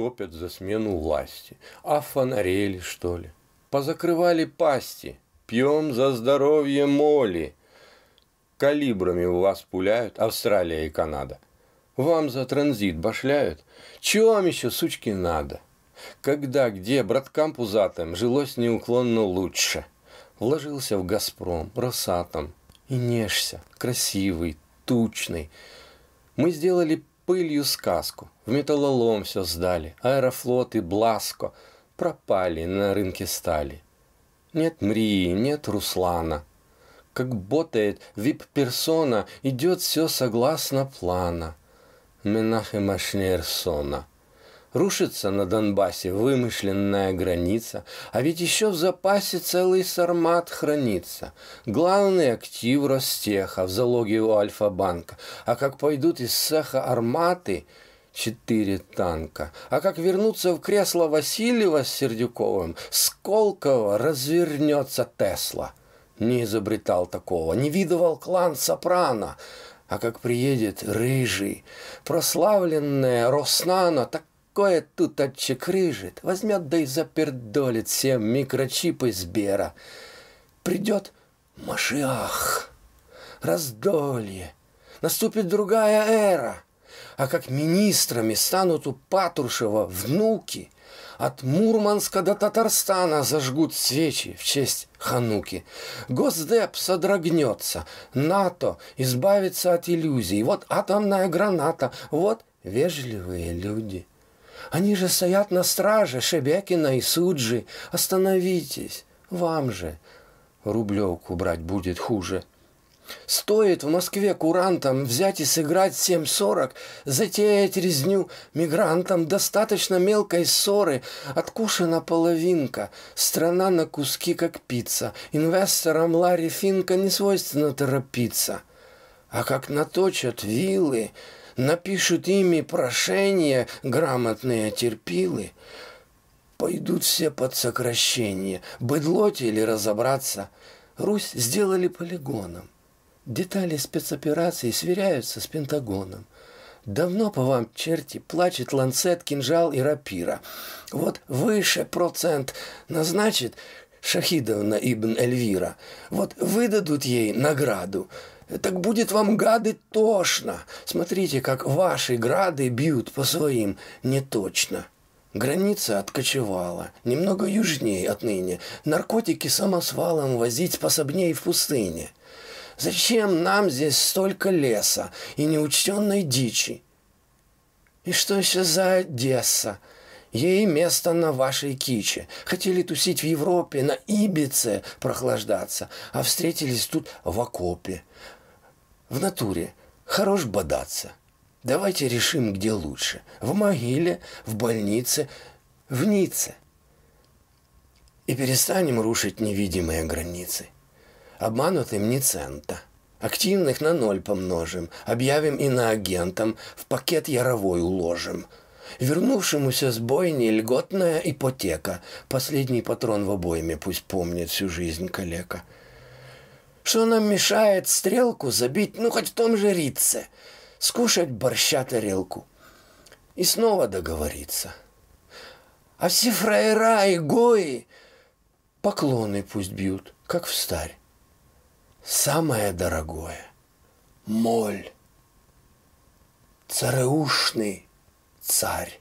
топят за смену власти. А фонарели, что ли? Позакрывали пасти. Пьем за здоровье моли. Калибрами у вас пуляют Австралия и Канада. Вам за транзит башляют. Чего вам еще, сучки, надо? Когда, где, браткам пузатым жилось неуклонно лучше. Вложился в «Газпром», «Росатом». И нежься, красивый, тучный. Мы сделали пылью сказку. В металлолом все сдали, аэрофлот и Бласко пропали на рынке стали. Нет Мрии, нет Руслана. Как ботает вип-персона, идет все согласно плана. Менахема Шнейрсона. Рушится на Донбассе вымышленная граница, а ведь еще в запасе целый сармат хранится. Главный актив Ростеха в залоге у Альфа-банка. А как пойдут из цеха арматы, четыре танка. А как вернуться в кресло Васильева с Сердюковым, Сколково развернется Тесла. Не изобретал такого, не видывал клан Сопрано. А как приедет рыжий, прославленная Роснана, так такое тут отчекрыжит, возьмет да и запердолит все микрочипы Сбера. Придет Машиах, раздолье, наступит другая эра. А как министрами станут у Патрушева внуки, от Мурманска до Татарстана зажгут свечи в честь Хануки. Госдеп содрогнется, НАТО избавится от иллюзий. Вот атомная граната, вот вежливые люди – они же стоят на страже Шебякина и Суджи. Остановитесь, вам же. Рублевку брать будет хуже. Стоит в Москве курантам взять и сыграть 7.40, затеять резню мигрантам достаточно мелкой ссоры, откушена половинка, страна на куски как пицца, инвесторам Ларри Финка не свойственно торопиться. А как наточат вилы, напишут ими прошение, грамотные терпилы, пойдут все под сокращение, быдлоте или разобраться. Русь сделали полигоном. Детали спецоперации сверяются с Пентагоном. Давно по вам, черти, плачет ланцет, кинжал и рапира. Вот выше процент назначит Шахидовна Ибн Эльвира. Вот выдадут ей награду – так будет вам, гады, тошно. Смотрите, как ваши грады бьют по своим не точно. Граница откочевала, немного южнее отныне. Наркотики самосвалом возить пособней в пустыне. Зачем нам здесь столько леса и неучтенной дичи? И что еще за Одесса? Ей место на вашей киче. Хотели тусить в Европе, на Ибице прохлаждаться, а встретились тут в окопе. В натуре хорош бодаться. Давайте решим, где лучше. В могиле, в больнице, в Ницце. И перестанем рушить невидимые границы. Обманутым не цента. Активных на ноль помножим. Объявим иноагентам. В пакет яровой уложим. Вернувшемуся с бойни льготная ипотека. Последний патрон в обойме пусть помнит всю жизнь калека. Что нам мешает стрелку забить, ну, хоть в том же Рице, скушать борща тарелку и снова договориться. А все фраера и гои поклоны пусть бьют, как в старь. Самое дорогое – моль, цареушный царь.